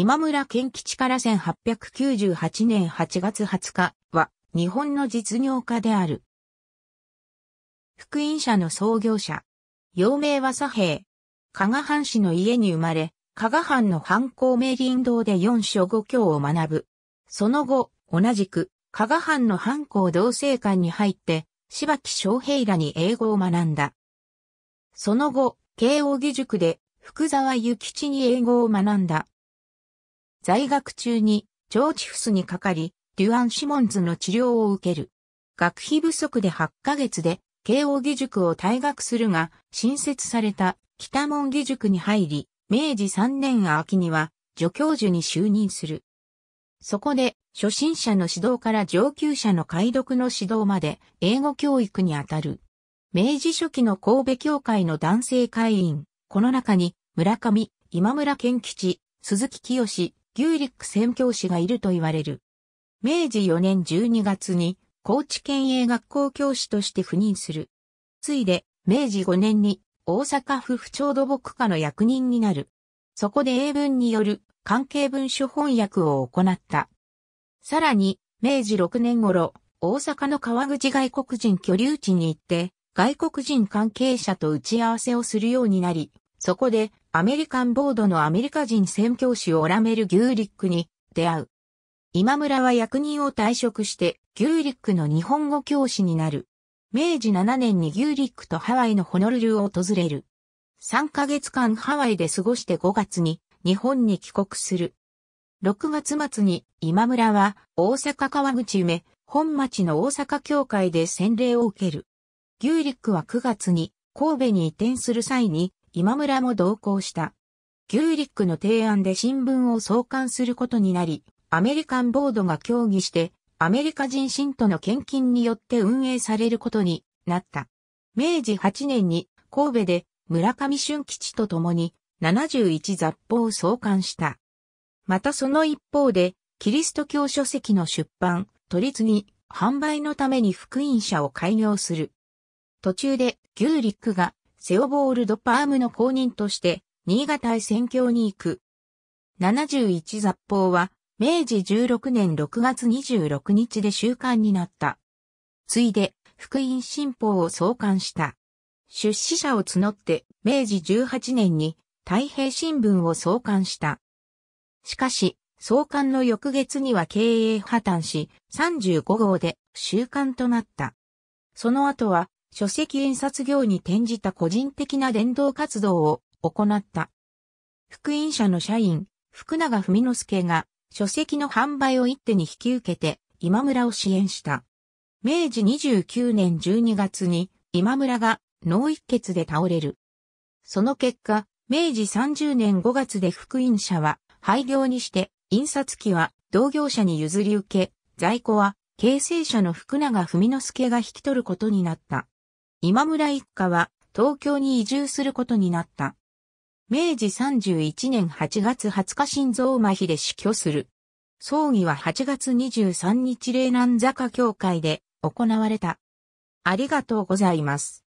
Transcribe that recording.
今村健吉から1898年8月20日は日本の実業家である。福音社の創業者。幼名は左平。加賀藩士の家に生まれ、加賀藩の藩校明林堂で四書五教を学ぶ。その後、同じく、加賀藩の藩校同性館に入って、柴木昌平らに英語を学んだ。その後、慶應義塾で、福沢諭吉に英語を学んだ。在学中に腸チフスにかかり、デュアン・シモンズの治療を受ける。学費不足で8ヶ月で、慶應義塾を退学するが、新設された北門義塾に入り、明治3年秋には助教授に就任する。そこで、初心者の指導から上級者の解読の指導まで、英語教育にあたる。明治初期の神戸教会の男性会員、この中に、村上、今村健吉、鈴木清、ギューリック宣教師がいると言われる。明治4年12月に高知県営学校教師として赴任する。ついで、明治5年に大阪府府庁土木課の役人になる。そこで英文による関係文書翻訳を行った。さらに、明治6年頃、大阪の川口外国人居留地に行って、外国人関係者と打ち合わせをするようになり、そこでアメリカンボードのアメリカ人宣教師をオラメル・ギューリックに出会う。今村は役人を退職して、ギューリックの日本語教師になる。明治7年にギューリックとハワイのホノルルを訪れる。3ヶ月間ハワイで過ごして5月に日本に帰国する。6月末に今村は大阪川口梅本町の大阪教会で洗礼を受ける。ギューリックは9月に神戸に移転する際に今村も同行した。ギューリックの提案で新聞を創刊することになり、アメリカンボードが協議して、アメリカ人信徒の献金によって運営されることになった。明治8年に神戸で村上春吉と共に71雑報を創刊した。またその一方で、キリスト教書籍の出版、取り次ぎ、販売のために福音社を開業する。途中でギューリックがセオボールド・パームの公認として、新潟へ宣教に行く。71雑報は、明治16年6月26日で週刊になった。ついで、福音新報を創刊した。出資者を募って、明治18年に、太平新聞を創刊した。しかし、創刊の翌月には経営破綻し、35号で、週刊となった。その後は、書籍印刷業に転じた個人的な伝道活動を行った。福音社の社員、福永文之助が書籍の販売を一手に引き受けて今村を支援した。明治29年12月に今村が脳一血で倒れる。その結果、明治30年5月で福音社は廃業にして印刷機は同業者に譲り受け、在庫は、形成者の福永文之助が引き取ることになった。今村一家は東京に移住することになった。明治31年8月20日心臓麻痺で死去する。葬儀は8月23日霊南坂教会で行われた。ありがとうございます。